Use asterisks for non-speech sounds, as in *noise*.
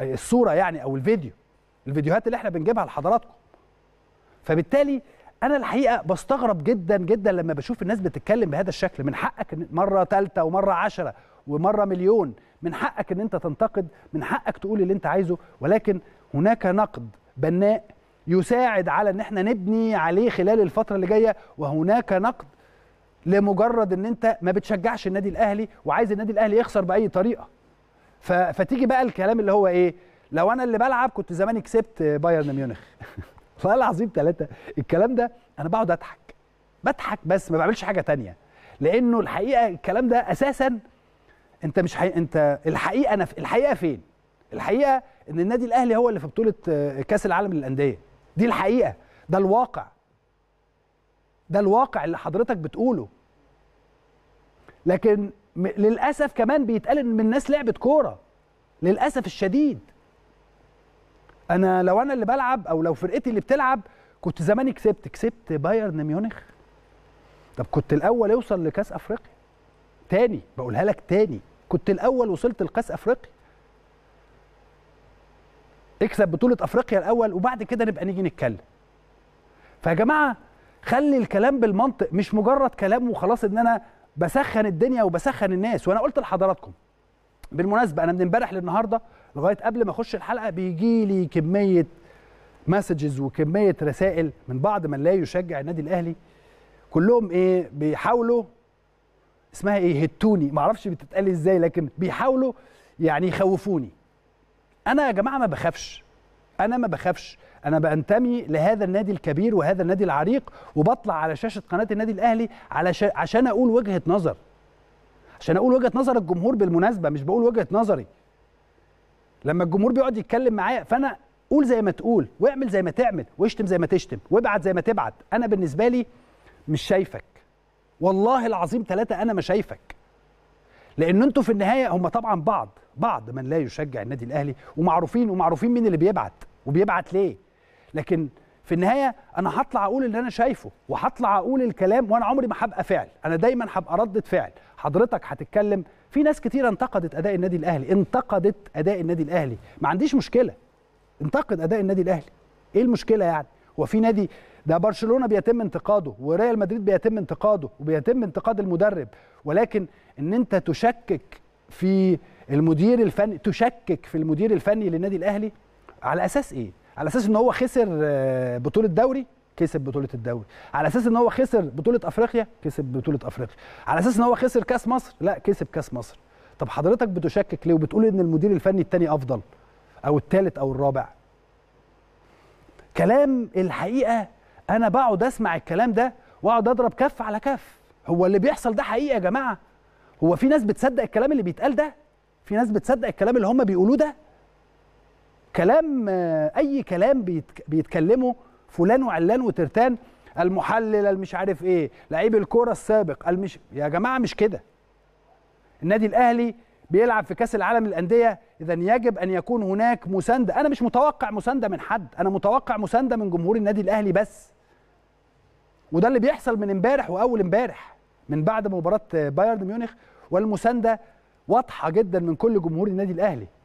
الصوره يعني او الفيديو الفيديوهات اللي احنا بنجيبها لحضراتكم فبالتالي انا الحقيقه بستغرب جدا جدا لما بشوف الناس بتتكلم بهذا الشكل من حقك مره ثالثه ومره عشرة ومره مليون من حقك ان انت تنتقد من حقك تقول اللي انت عايزه ولكن هناك نقد بناء يساعد على ان احنا نبني عليه خلال الفتره اللي جايه وهناك نقد لمجرد ان انت ما بتشجعش النادي الاهلي وعايز النادي الاهلي يخسر باي طريقه فتيجي بقى الكلام اللي هو ايه لو انا اللي بلعب كنت زماني كسبت بايرن ميونخ *laughs* والله العظيم ثلاثه الكلام ده انا بقعد اضحك بضحك بس ما بعملش حاجه تانية لانه الحقيقه الكلام ده اساسا انت مش حي... انت الحقيقه انا في... الحقيقه فين الحقيقه ان النادي الاهلي هو اللي في بطوله آه، كاس العالم للانديه دي الحقيقه ده الواقع ده الواقع اللي حضرتك بتقوله لكن للاسف كمان بيتقال ان الناس لعبت كوره للاسف الشديد انا لو انا اللي بلعب او لو فرقتي اللي بتلعب كنت زماني كسبت كسبت بايرن ميونخ طب كنت الاول اوصل لكاس افريقيا تاني بقولها لك تاني كنت الاول وصلت لكاس افريقيا اكسب بطوله افريقيا الاول وبعد كده نبقى نيجي نتكلم فيا جماعه خلي الكلام بالمنطق مش مجرد كلام وخلاص ان انا بسخن الدنيا وبسخن الناس وانا قلت لحضراتكم بالمناسبه انا من امبارح للنهارده لغايه قبل ما اخش الحلقه بيجي لي كميه مسجز وكميه رسائل من بعض من لا يشجع النادي الاهلي كلهم ايه بيحاولوا اسمها ايه هتوني معرفش بتتقال ازاي لكن بيحاولوا يعني يخوفوني انا يا جماعه ما بخافش انا ما بخافش انا بنتمي لهذا النادي الكبير وهذا النادي العريق وبطلع على شاشه قناه النادي الاهلي علشان عشان اقول وجهه نظر عشان اقول وجهه نظر الجمهور بالمناسبه مش بقول وجهه نظري لما الجمهور بيقعد يتكلم معايا فانا قول زي ما تقول واعمل زي ما تعمل واشتم زي ما تشتم وابعت زي ما تبعت انا بالنسبه لي مش شايفك والله العظيم ثلاثة أنا ما شايفك لان انتوا في النهايه هم طبعا بعض بعض من لا يشجع النادي الاهلي ومعروفين ومعروفين مين اللي بيبعت وبيبعت ليه لكن في النهايه انا هطلع اقول اللي انا شايفه وهطلع اقول الكلام وانا عمري ما هبقى فعل انا دايما هبقى رده فعل حضرتك هتتكلم في ناس كتير انتقدت اداء النادي الاهلي انتقدت اداء النادي الاهلي ما عنديش مشكله انتقد اداء النادي الاهلي ايه المشكله يعني هو في نادي ده برشلونه بيتم انتقاده وريال مدريد بيتم انتقاده وبيتم انتقاد المدرب ولكن ان انت تشكك في المدير الفني تشكك في المدير الفني للنادي الاهلي على اساس ايه على اساس ان هو خسر آه، بطوله دوري كسب بطوله الدوري على اساس ان هو خسر بطوله افريقيا كسب بطوله افريقيا على اساس ان هو خسر كاس مصر لا كسب كاس مصر طب حضرتك بتشكك ليه وبتقول ان المدير الفني الثاني افضل او الثالث او الرابع كلام الحقيقه انا بقعد اسمع الكلام ده واقعد اضرب كف على كف هو اللي بيحصل ده حقيقي يا جماعه هو في ناس بتصدق الكلام اللي بيتقال ده في ناس بتصدق الكلام اللي هم بيقولوه ده كلام اي كلام بيتكلمه فلان وعلان وترتان المحلل المش عارف ايه لعيب الكوره السابق المش يا جماعه مش كده النادي الاهلي بيلعب في كاس العالم للانديه اذا يجب ان يكون هناك مسانده انا مش متوقع مسانده من حد انا متوقع مسانده من جمهور النادي الاهلي بس وده اللي بيحصل من امبارح واول امبارح من بعد مباراه بايرن ميونخ والمسانده واضحه جدا من كل جمهور النادي الاهلي